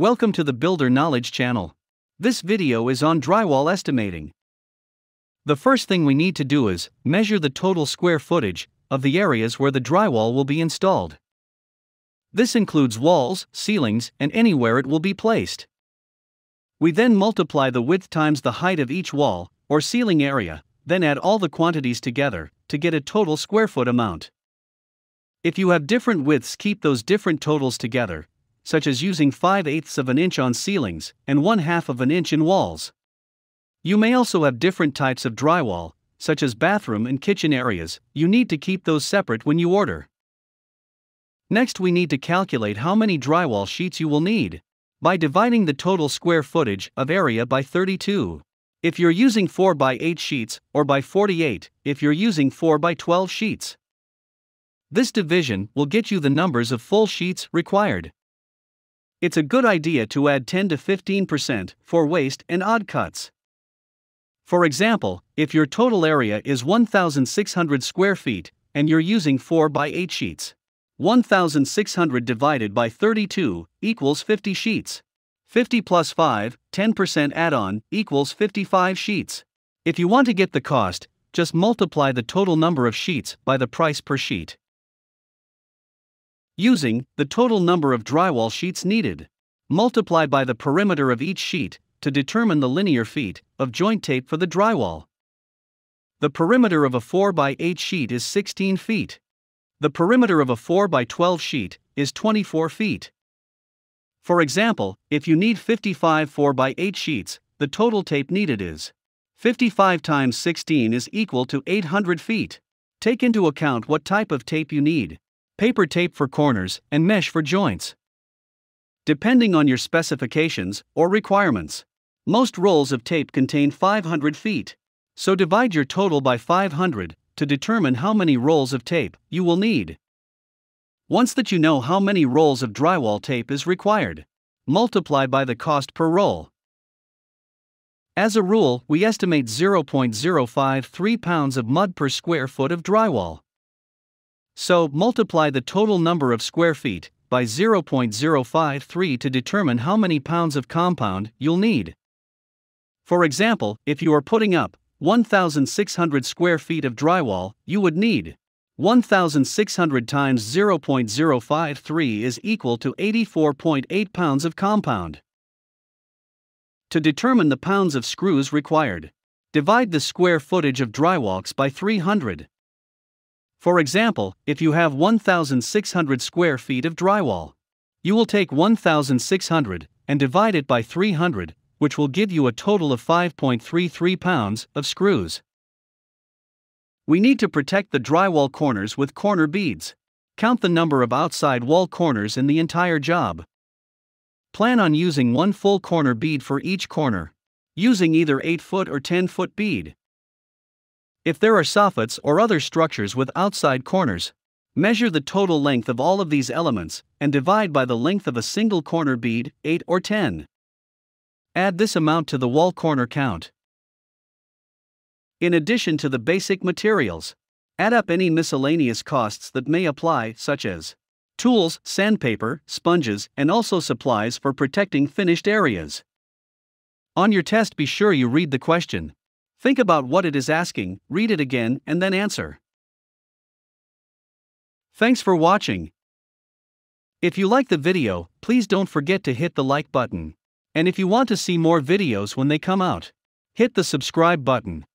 Welcome to the Builder Knowledge channel. This video is on drywall estimating. The first thing we need to do is measure the total square footage of the areas where the drywall will be installed. This includes walls, ceilings, and anywhere it will be placed. We then multiply the width times the height of each wall or ceiling area, then add all the quantities together to get a total square foot amount. If you have different widths, keep those different totals together such as using 5 eighths of an inch on ceilings and 1 half of an inch in walls. You may also have different types of drywall, such as bathroom and kitchen areas, you need to keep those separate when you order. Next we need to calculate how many drywall sheets you will need. By dividing the total square footage of area by 32. If you're using 4 by 8 sheets, or by 48, if you're using 4 by 12 sheets. This division will get you the numbers of full sheets required it's a good idea to add 10 to 15% for waste and odd cuts. For example, if your total area is 1,600 square feet and you're using 4 by 8 sheets, 1,600 divided by 32 equals 50 sheets. 50 plus 5, 10% add on equals 55 sheets. If you want to get the cost, just multiply the total number of sheets by the price per sheet using the total number of drywall sheets needed, multiply by the perimeter of each sheet to determine the linear feet of joint tape for the drywall. The perimeter of a 4x8 sheet is 16 feet. The perimeter of a 4x12 sheet is 24 feet. For example, if you need 55 4x8 sheets, the total tape needed is 55 times 16 is equal to 800 feet. Take into account what type of tape you need paper tape for corners, and mesh for joints. Depending on your specifications or requirements, most rolls of tape contain 500 feet, so divide your total by 500 to determine how many rolls of tape you will need. Once that you know how many rolls of drywall tape is required, multiply by the cost per roll. As a rule, we estimate 0.053 pounds of mud per square foot of drywall. So, multiply the total number of square feet by 0.053 to determine how many pounds of compound you'll need. For example, if you are putting up 1,600 square feet of drywall, you would need 1,600 times 0.053 is equal to 84.8 pounds of compound. To determine the pounds of screws required, divide the square footage of drywalks by 300. For example, if you have 1,600 square feet of drywall, you will take 1,600 and divide it by 300, which will give you a total of 5.33 pounds of screws. We need to protect the drywall corners with corner beads. Count the number of outside wall corners in the entire job. Plan on using one full corner bead for each corner, using either 8 foot or 10 foot bead. If there are soffits or other structures with outside corners, measure the total length of all of these elements and divide by the length of a single corner bead, 8 or 10. Add this amount to the wall corner count. In addition to the basic materials, add up any miscellaneous costs that may apply, such as tools, sandpaper, sponges, and also supplies for protecting finished areas. On your test, be sure you read the question Think about what it is asking, read it again, and then answer. Thanks for watching. If you like the video, please don't forget to hit the like button. And if you want to see more videos when they come out, hit the subscribe button.